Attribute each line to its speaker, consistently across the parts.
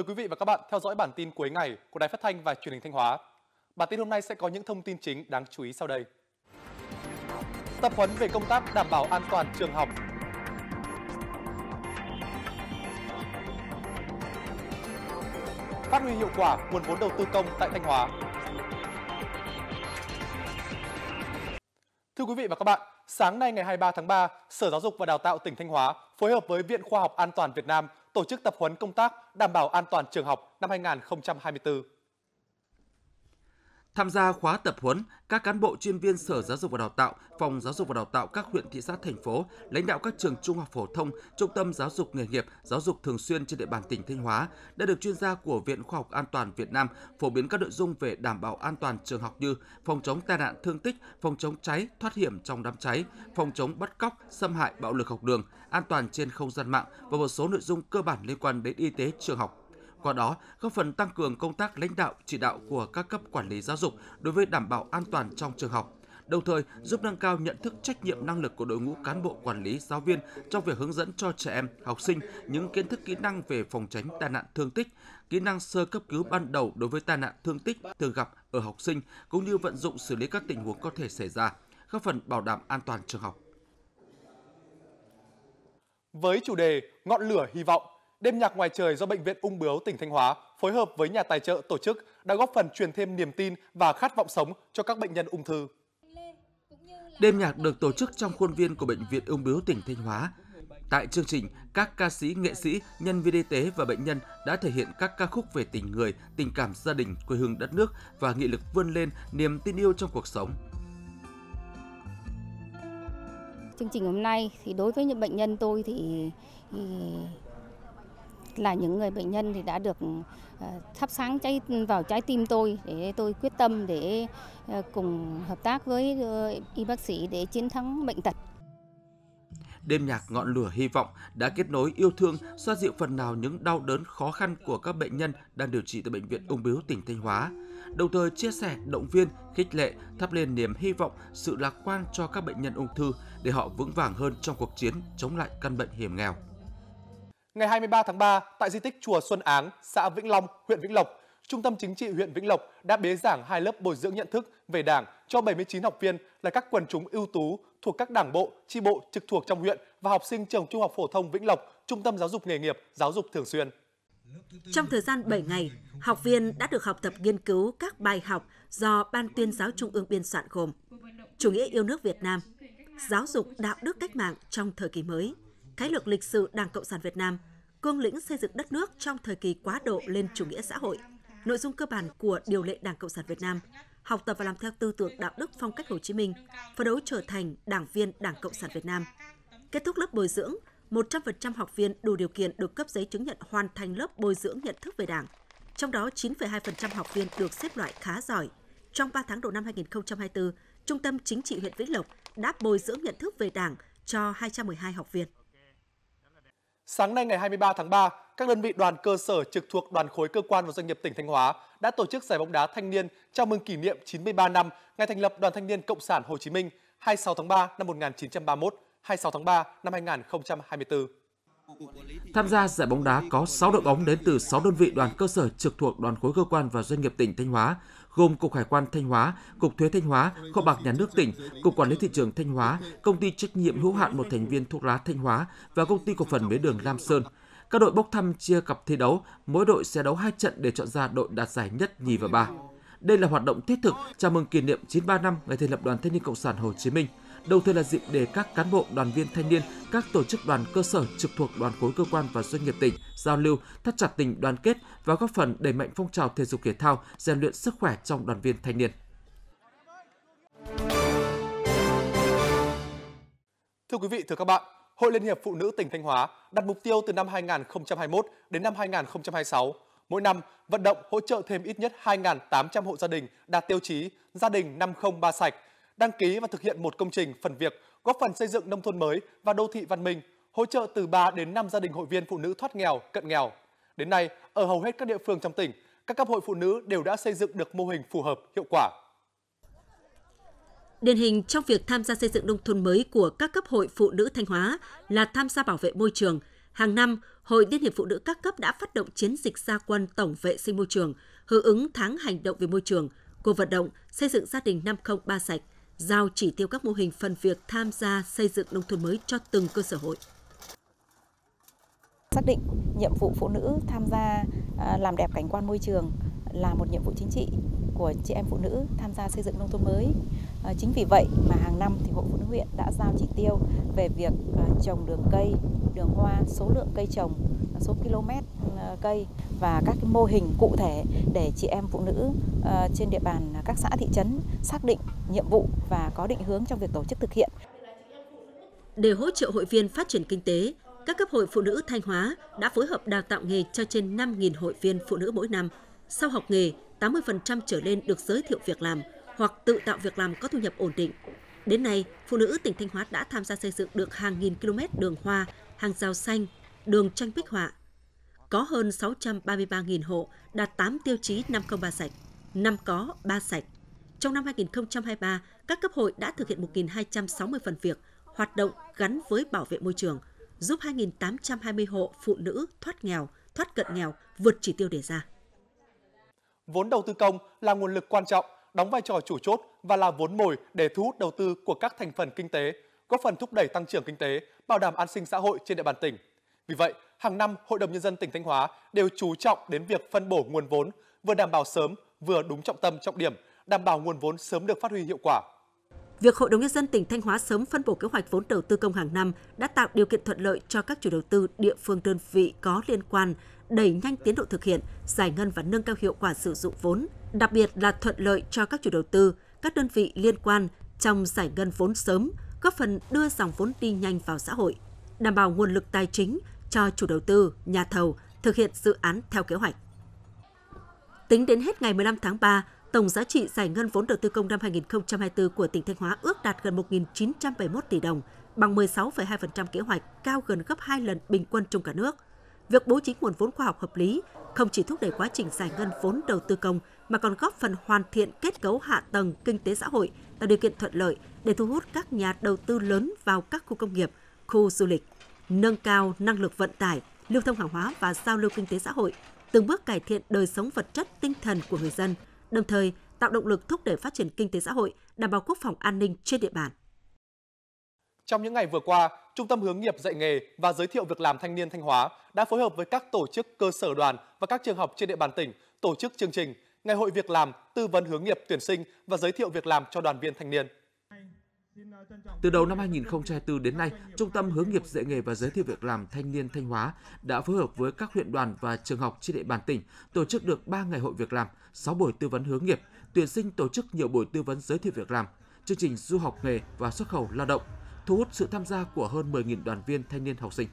Speaker 1: Mời quý vị và các bạn theo dõi bản tin cuối ngày của Đài Phát thanh và Truyền hình Thanh Hóa. Bản tin hôm nay sẽ có những thông tin chính đáng chú ý sau đây. Tập huấn về công tác đảm bảo an toàn trường học. Phát huy hiệu quả nguồn vốn đầu tư công tại Thanh Hóa. Thưa quý vị và các bạn, sáng nay ngày 23 tháng 3, Sở Giáo dục và Đào tạo tỉnh Thanh Hóa phối hợp với Viện Khoa học An toàn Việt Nam tổ chức tập huấn công tác đảm bảo an
Speaker 2: toàn trường học năm 2024. Tham gia khóa tập huấn, các cán bộ chuyên viên Sở Giáo dục và Đào tạo, Phòng Giáo dục và Đào tạo các huyện thị xã thành phố, lãnh đạo các trường trung học phổ thông, trung tâm giáo dục nghề nghiệp, giáo dục thường xuyên trên địa bàn tỉnh Thanh Hóa đã được chuyên gia của Viện Khoa học An toàn Việt Nam phổ biến các nội dung về đảm bảo an toàn trường học như phòng chống tai nạn thương tích, phòng chống cháy, thoát hiểm trong đám cháy, phòng chống bắt cóc, xâm hại, bạo lực học đường, an toàn trên không gian mạng và một số nội dung cơ bản liên quan đến y tế trường học qua đó, góp phần tăng cường công tác lãnh đạo, chỉ đạo của các cấp quản lý giáo dục đối với đảm bảo an toàn trong trường học, đồng thời giúp nâng cao nhận thức trách nhiệm năng lực của đội ngũ cán bộ quản lý giáo viên trong việc hướng dẫn cho trẻ em, học sinh những kiến thức kỹ năng về phòng tránh tai nạn thương tích, kỹ năng sơ cấp cứu ban đầu đối với tai nạn thương tích thường gặp ở học sinh cũng như vận dụng xử lý các tình huống có thể xảy ra, góp phần bảo đảm an toàn trường học.
Speaker 1: Với chủ đề Ngọn lửa hy vọng, Đêm nhạc ngoài trời do Bệnh viện Ung Bướu tỉnh Thanh Hóa phối hợp với nhà tài trợ tổ chức đã góp phần truyền thêm niềm tin và khát vọng sống cho các bệnh nhân ung thư.
Speaker 2: Đêm nhạc được tổ chức trong khuôn viên của Bệnh viện Ung Bướu tỉnh Thanh Hóa. Tại chương trình, các ca sĩ, nghệ sĩ, nhân viên y tế và bệnh nhân đã thể hiện các ca khúc về tình người, tình cảm gia đình, quê hương đất nước và nghị lực vươn lên niềm tin yêu trong cuộc sống.
Speaker 3: Chương trình hôm nay thì đối với những bệnh nhân tôi thì, thì là những người bệnh nhân thì đã được ờ, thắp sáng cháy vào trái tim tôi để tôi quyết tâm để ờ, cùng hợp tác với ờ, y bác sĩ để chiến thắng bệnh tật.
Speaker 2: Đêm nhạc ngọn lửa hy vọng đã kết nối yêu thương, xoa dịu phần nào những đau đớn khó khăn của các bệnh nhân đang điều trị tại bệnh viện ung bướu tỉnh Thanh Hóa. Đồng thời chia sẻ, động viên, khích lệ, thắp lên niềm hy vọng, sự lạc quan cho các bệnh nhân ung thư để họ vững vàng hơn trong cuộc chiến chống lại căn bệnh hiểm nghèo.
Speaker 1: Ngày 23 tháng 3, tại di tích Chùa Xuân Áng, xã Vĩnh Long, huyện Vĩnh Lộc, Trung tâm Chính trị huyện Vĩnh Lộc đã bế giảng hai lớp bồi dưỡng nhận thức về Đảng cho 79 học viên là các quần chúng ưu tú thuộc các đảng bộ, chi bộ trực thuộc trong huyện và học sinh trường Trung học phổ thông Vĩnh Lộc, Trung tâm Giáo dục nghề nghiệp, giáo dục thường xuyên.
Speaker 3: Trong thời gian 7 ngày, học viên đã được học tập nghiên cứu các bài học do Ban tuyên giáo Trung ương biên soạn gồm Chủ nghĩa yêu nước Việt Nam, Giáo dục đạo đức cách mạng trong thời kỳ mới, Khái lược lịch sử Đảng Cộng sản Việt Nam – cương lĩnh xây dựng đất nước trong thời kỳ quá độ lên chủ nghĩa xã hội, nội dung cơ bản của điều lệ Đảng Cộng sản Việt Nam, học tập và làm theo tư tưởng đạo đức phong cách Hồ Chí Minh, phấn đấu trở thành đảng viên Đảng Cộng sản Việt Nam. Kết thúc lớp bồi dưỡng, 100% học viên đủ điều kiện được cấp giấy chứng nhận hoàn thành lớp bồi dưỡng nhận thức về Đảng. Trong đó 9,2% học viên được xếp loại khá giỏi. Trong 3 tháng đầu năm 2024, Trung tâm Chính trị huyện Vĩnh Lộc đã bồi dưỡng nhận thức về Đảng cho 212 học viên. Sáng nay ngày 23 tháng 3, các đơn vị đoàn cơ sở trực
Speaker 1: thuộc đoàn khối cơ quan và doanh nghiệp tỉnh Thanh Hóa đã tổ chức giải bóng đá thanh niên chào mừng kỷ niệm 93 năm ngày thành lập Đoàn Thanh niên Cộng sản Hồ Chí Minh 26 tháng 3 năm 1931, 26 tháng 3 năm 2024.
Speaker 2: Tham gia giải bóng đá có 6 đội bóng đến từ 6 đơn vị đoàn cơ sở trực thuộc đoàn khối cơ quan và doanh nghiệp tỉnh Thanh Hóa, gồm Cục Hải quan Thanh Hóa, Cục Thuế Thanh Hóa, Kho bạc Nhà nước tỉnh, Cục Quản lý thị trường Thanh Hóa, Công ty trách nhiệm hữu hạn một thành viên thuốc lá Thanh Hóa và Công ty cổ phần mía đường Lam Sơn. Các đội bốc thăm chia cặp thi đấu, mỗi đội sẽ đấu hai trận để chọn ra đội đạt giải nhất, nhì và ba. Đây là hoạt động thiết thực chào mừng kỷ niệm 93 năm ngày thành lập Đoàn Thanh niên Cộng sản Hồ Chí Minh – đồng thời là dịp để các cán bộ, đoàn viên thanh niên, các tổ chức đoàn cơ sở trực thuộc đoàn khối cơ quan và doanh nghiệp tỉnh giao lưu, thắt chặt tình đoàn kết và góp phần đẩy mạnh phong trào thể dục thể thao, rèn luyện sức khỏe trong đoàn viên thanh niên.
Speaker 1: Thưa quý vị, thưa các bạn, Hội Liên hiệp Phụ nữ tỉnh Thanh Hóa đặt mục tiêu từ năm 2021 đến năm 2026, mỗi năm vận động hỗ trợ thêm ít nhất 2.800 hộ gia đình đạt tiêu chí gia đình 503 sạch đăng ký và thực hiện một công trình phần việc góp phần xây dựng nông thôn mới và đô thị văn minh, hỗ trợ từ 3 đến 5 gia đình hội viên phụ nữ thoát nghèo, cận nghèo. Đến nay, ở hầu hết các địa phương trong tỉnh, các cấp hội phụ nữ đều đã xây dựng được mô hình phù hợp, hiệu quả.
Speaker 3: Điển hình trong việc tham gia xây dựng nông thôn mới của các cấp hội phụ nữ Thanh Hóa là tham gia bảo vệ môi trường. Hàng năm, Hội Liên hiệp Phụ nữ các cấp đã phát động chiến dịch gia quân tổng vệ sinh môi trường, hưởng ứng tháng hành động về môi trường, cuộc vận động xây dựng gia đình 503 sạch – giao chỉ tiêu các mô hình phần việc tham gia xây dựng nông thôn mới cho từng cơ sở hội. Xác định nhiệm vụ phụ nữ tham gia à, làm đẹp cảnh quan môi trường là một nhiệm vụ chính trị của chị em phụ nữ tham gia xây dựng nông thôn mới. À, chính vì vậy mà hàng năm thì Hội Phụ Nữ huyện đã giao chỉ tiêu về việc à, trồng đường cây, đường hoa, số lượng cây trồng số km ờ, cây và các cái mô hình cụ thể để chị em phụ nữ ờ, trên địa bàn các xã thị trấn xác định nhiệm vụ và có định hướng trong việc tổ chức thực hiện. Để hỗ trợ hội viên phát triển kinh tế, các cấp hội phụ nữ Thanh Hóa đã phối hợp đào tạo nghề cho trên 5.000 hội viên phụ nữ mỗi năm. Sau học nghề, 80% trở lên được giới thiệu việc làm hoặc tự tạo việc làm có thu nhập ổn định. Đến nay, phụ nữ tỉnh Thanh Hóa đã tham gia xây dựng được hàng nghìn km đường hoa, hàng rào xanh, đường tranh bích họa. Có hơn 633.000 hộ đạt 8 tiêu chí 503 sạch, 5 có 3 sạch. Trong năm 2023, các cấp hội đã thực hiện 1.260 phần việc, hoạt động gắn với bảo vệ môi trường, giúp 2.820 hộ phụ nữ thoát nghèo, thoát cận nghèo, vượt chỉ tiêu đề ra. Vốn đầu tư công là nguồn lực quan trọng, đóng vai trò chủ chốt
Speaker 1: và là vốn mồi để thu hút đầu tư của các thành phần kinh tế, góp phần thúc đẩy tăng trưởng kinh tế, bảo đảm an sinh xã hội trên địa bàn tỉnh. Vì vậy, hàng năm Hội đồng Nhân dân tỉnh Thanh Hóa đều chú trọng đến việc phân bổ nguồn vốn, vừa đảm bảo sớm, vừa đúng trọng tâm trọng điểm, đảm bảo nguồn vốn sớm được
Speaker 3: phát huy hiệu quả. Việc Hội đồng Nhân dân tỉnh Thanh Hóa sớm phân bổ kế hoạch vốn đầu tư công hàng năm đã tạo điều kiện thuận lợi cho các chủ đầu tư địa phương đơn vị có liên quan đẩy nhanh tiến độ thực hiện, giải ngân và nâng cao hiệu quả sử dụng vốn, đặc biệt là thuận lợi cho các chủ đầu tư, các đơn vị liên quan trong giải ngân vốn sớm, góp phần đưa dòng vốn đi nhanh vào xã hội, đảm bảo nguồn lực tài chính cho chủ đầu tư, nhà thầu thực hiện dự án theo kế hoạch. Tính đến hết ngày 15 tháng 3, tổng giá trị giải ngân vốn đầu tư công năm 2024 của tỉnh Thanh Hóa ước đạt gần 1.971 tỷ đồng, bằng 16,2% kế hoạch, cao gần gấp 2 lần bình quân trong cả nước. Việc bố trí nguồn vốn khoa học hợp lý không chỉ thúc đẩy quá trình giải ngân vốn đầu tư công mà còn góp phần hoàn thiện kết cấu hạ tầng kinh tế xã hội, tạo điều kiện thuận lợi để thu hút các nhà đầu tư lớn vào các khu công nghiệp, khu du lịch nâng cao năng lực vận tải, lưu thông hàng hóa và giao lưu kinh tế xã hội, từng bước cải thiện đời sống vật chất tinh thần của người dân, đồng thời tạo động lực thúc đẩy phát triển kinh tế xã hội, đảm bảo quốc phòng an ninh trên địa bàn. Trong những ngày vừa qua, Trung tâm Hướng
Speaker 1: nghiệp dạy nghề và giới thiệu việc làm thanh niên Thanh Hóa đã phối hợp với các tổ chức cơ sở đoàn và các trường học trên địa bàn tỉnh tổ chức chương trình Ngày hội việc làm, tư vấn hướng nghiệp tuyển sinh và giới thiệu việc làm cho đoàn viên thanh niên.
Speaker 2: Từ đầu năm 2024 đến nay, Trung tâm Hướng nghiệp dạy nghề và giới thiệu việc làm thanh niên Thanh Hóa đã phối hợp với các huyện đoàn và trường học trên địa bàn tỉnh tổ chức được 3 ngày hội việc làm, 6 buổi tư vấn hướng nghiệp, tuyển sinh tổ chức nhiều buổi tư vấn giới thiệu việc làm, chương trình du học nghề và xuất khẩu lao động, thu hút sự tham gia của hơn 10.000 đoàn viên thanh niên học sinh.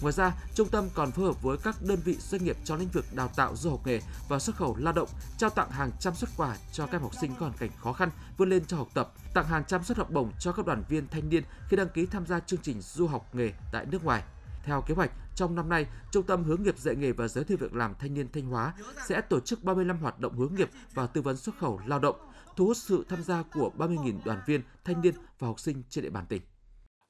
Speaker 2: Ngoài ra, trung tâm còn phối hợp với các đơn vị doanh nghiệp trong lĩnh vực đào tạo du học nghề và xuất khẩu lao động, trao tặng hàng trăm xuất quà cho các học sinh có hoàn cảnh khó khăn vươn lên cho học tập, tặng hàng trăm suất học bổng cho các đoàn viên thanh niên khi đăng ký tham gia chương trình du học nghề tại nước ngoài. Theo kế hoạch, trong năm nay, Trung tâm Hướng nghiệp dạy nghề và giới thiệu việc làm thanh niên Thanh Hóa sẽ tổ chức 35 hoạt động hướng nghiệp và tư vấn xuất khẩu lao động, thu hút sự tham gia của 30.000 đoàn viên, thanh niên và học sinh trên địa bàn tỉnh.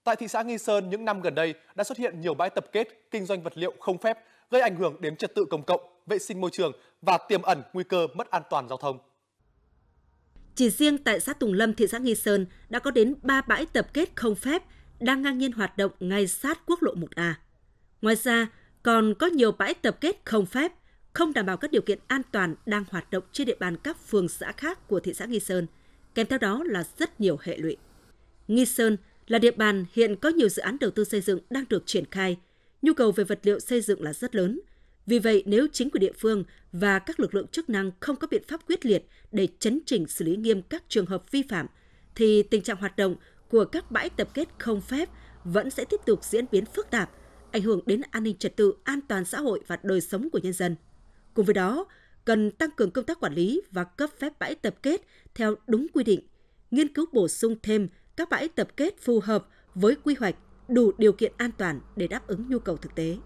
Speaker 2: Tại thị xã Nghi Sơn
Speaker 1: những năm gần đây đã xuất hiện nhiều bãi tập kết kinh doanh vật liệu không phép gây ảnh hưởng đến trật tự công cộng,
Speaker 3: vệ sinh môi trường và tiềm ẩn nguy cơ mất an toàn giao thông. Chỉ riêng tại xã Tùng Lâm, thị xã Nghi Sơn đã có đến 3 bãi tập kết không phép đang ngang nhiên hoạt động ngay sát quốc lộ 1A. Ngoài ra, còn có nhiều bãi tập kết không phép, không đảm bảo các điều kiện an toàn đang hoạt động trên địa bàn các phường xã khác của thị xã Nghi Sơn, kèm theo đó là rất nhiều hệ lụy. Nghi Sơn là địa bàn hiện có nhiều dự án đầu tư xây dựng đang được triển khai, nhu cầu về vật liệu xây dựng là rất lớn. Vì vậy, nếu chính quyền địa phương và các lực lượng chức năng không có biện pháp quyết liệt để chấn chỉnh xử lý nghiêm các trường hợp vi phạm, thì tình trạng hoạt động của các bãi tập kết không phép vẫn sẽ tiếp tục diễn biến phức tạp, ảnh hưởng đến an ninh trật tự, an toàn xã hội và đời sống của nhân dân. Cùng với đó, cần tăng cường công tác quản lý và cấp phép bãi tập kết theo đúng quy định, nghiên cứu bổ sung thêm các bãi tập kết phù hợp với quy hoạch, đủ điều kiện an toàn để đáp ứng nhu cầu thực tế.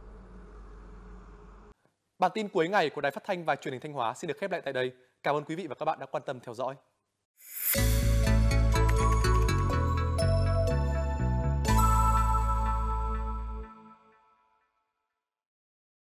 Speaker 1: Bản tin cuối ngày của Đài Phát thanh và Truyền hình Thanh Hóa xin được khép lại tại đây. Cảm ơn quý vị và các bạn đã quan tâm theo dõi.